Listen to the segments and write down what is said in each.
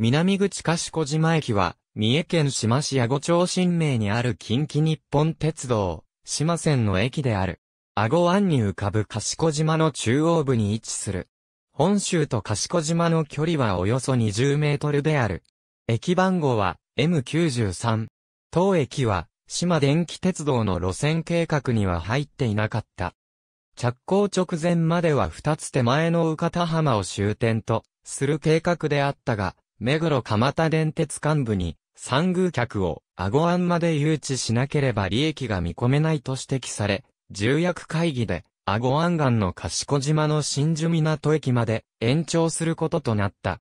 南口賢島駅は、三重県島市阿後町新名にある近畿日本鉄道、島線の駅である。阿護湾に浮かぶ賢島の中央部に位置する。本州と賢島の距離はおよそ20メートルである。駅番号は M93。当駅は、島電気鉄道の路線計画には入っていなかった。着工直前までは二つ手前の浮方浜を終点とする計画であったが、目黒蒲田電鉄幹部に、参宮客を、アゴアンまで誘致しなければ利益が見込めないと指摘され、重役会議で、アゴアン岸の賢島の新宿港駅まで延長することとなった。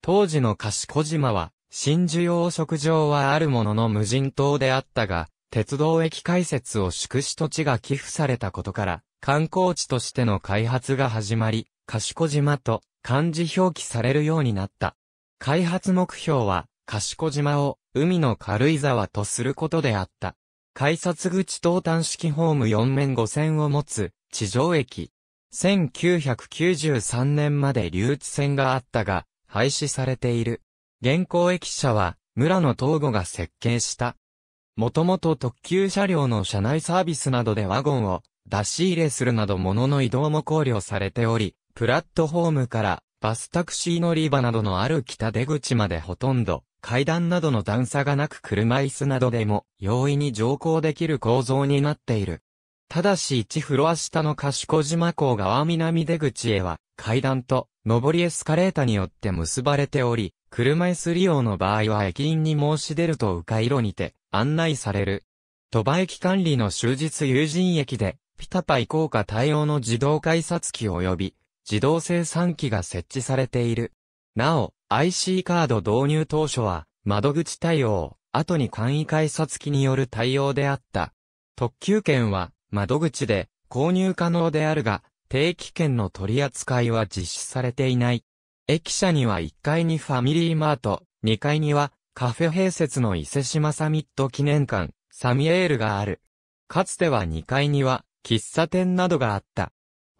当時の賢島は、新宿養殖場はあるものの無人島であったが、鉄道駅開設を宿地土地が寄付されたことから、観光地としての開発が始まり、賢島と漢字表記されるようになった。開発目標は、賢島を海の軽井沢とすることであった。改札口等端式ホーム4面5線を持つ地上駅。1993年まで留置線があったが、廃止されている。現行駅舎は、村野東吾が設計した。もともと特急車両の車内サービスなどでワゴンを出し入れするなど物の移動も考慮されており、プラットホームからバスタクシー乗り場などのある北出口までほとんど、階段などの段差がなく車椅子などでも容易に乗降できる構造になっている。ただし1フロア下の賢島港側南出口へは階段と上りエスカレーターによって結ばれており、車椅子利用の場合は駅員に申し出ると迂回路にて案内される。鳥羽駅管理の終日有人駅でピタパイ効果対応の自動改札機及び自動生産機が設置されている。なお、IC カード導入当初は、窓口対応、後に簡易改札機による対応であった。特急券は、窓口で、購入可能であるが、定期券の取り扱いは実施されていない。駅舎には1階にファミリーマート、2階にはカフェ併設の伊勢島サミット記念館、サミエールがある。かつては2階には喫茶店などがあった。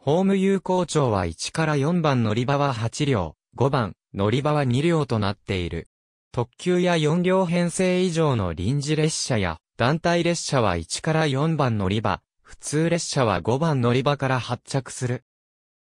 ホーム有効庁は1から4番乗り場は8両、5番乗り場は2両となっている。特急や4両編成以上の臨時列車や団体列車は1から4番乗り場、普通列車は5番乗り場から発着する。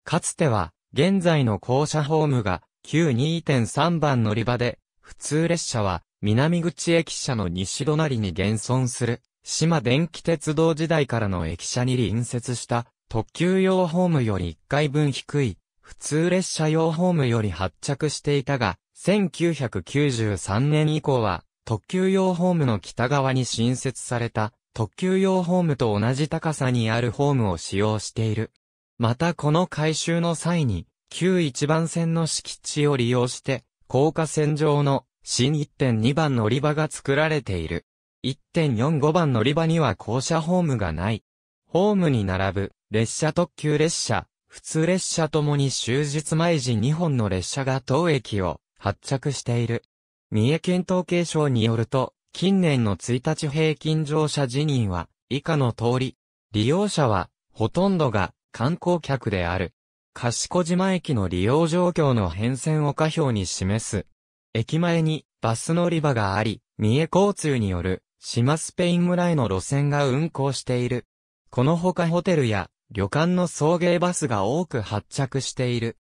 かつては、現在の校舎ホームが旧2.3番乗り場で、普通列車は南口駅舎の西隣に現存する、島電気鉄道時代からの駅舎に隣接した特急用ホームより1回分低い、普通列車用ホームより発着していたが、1993年以降は、特急用ホームの北側に新設された、特急用ホームと同じ高さにあるホームを使用している。またこの改修の際に、旧1番線の敷地を利用して、高架線上の新1.2番乗り場が作られている。1.45番乗り場には校舎ホームがない。ホームに並ぶ列車特急列車、普通列車ともに終日毎時2本の列車が当駅を発着している。三重県統計省によると、近年の1日平均乗車辞任は以下の通り、利用者はほとんどが観光客である。賢島駅の利用状況の変遷を下表に示す。駅前にバス乗り場があり、三重交通による島スペイン村への路線が運行している。このほかホテルや旅館の送迎バスが多く発着している。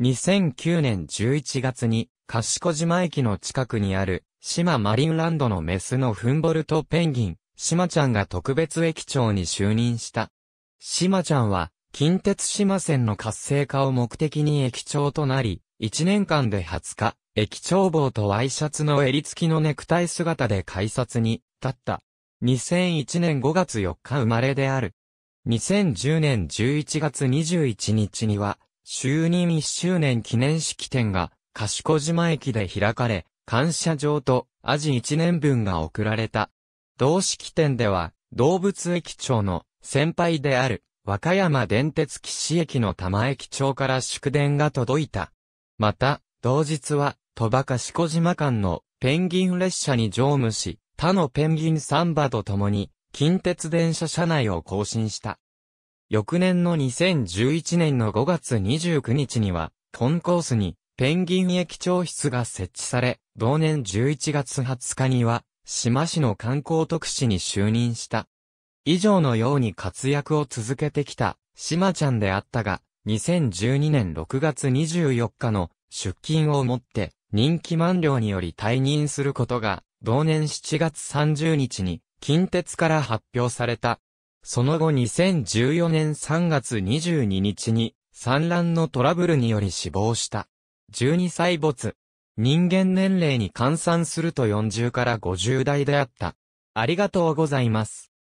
2009年11月に、賢島駅の近くにある、島マリンランドのメスのフンボルトペンギン、島ちゃんが特別駅長に就任した。島ちゃんは、近鉄島線の活性化を目的に駅長となり、1年間で20日、駅長帽とワイシャツの襟付きのネクタイ姿で改札に立った。2001年5月4日生まれである。2010年11月21日には、就任1周年記念式典が、賢島駅で開かれ、感謝状と、アジ1年分が贈られた。同式典では、動物駅長の先輩である、和歌山電鉄岸駅の玉駅長から祝電が届いた。また、同日は、戸場賢島間のペンギン列車に乗務し、他のペンギンサンバと共に、近鉄電車車内を更新した。翌年の2011年の5月29日には、コンコースにペンギン駅長室が設置され、同年11月20日には、島市の観光特使に就任した。以上のように活躍を続けてきた、島ちゃんであったが、2012年6月24日の出勤をもって、人気満了により退任することが、同年7月30日に近鉄から発表された。その後2014年3月22日に産卵のトラブルにより死亡した。12歳没。人間年齢に換算すると40から50代であった。ありがとうございます。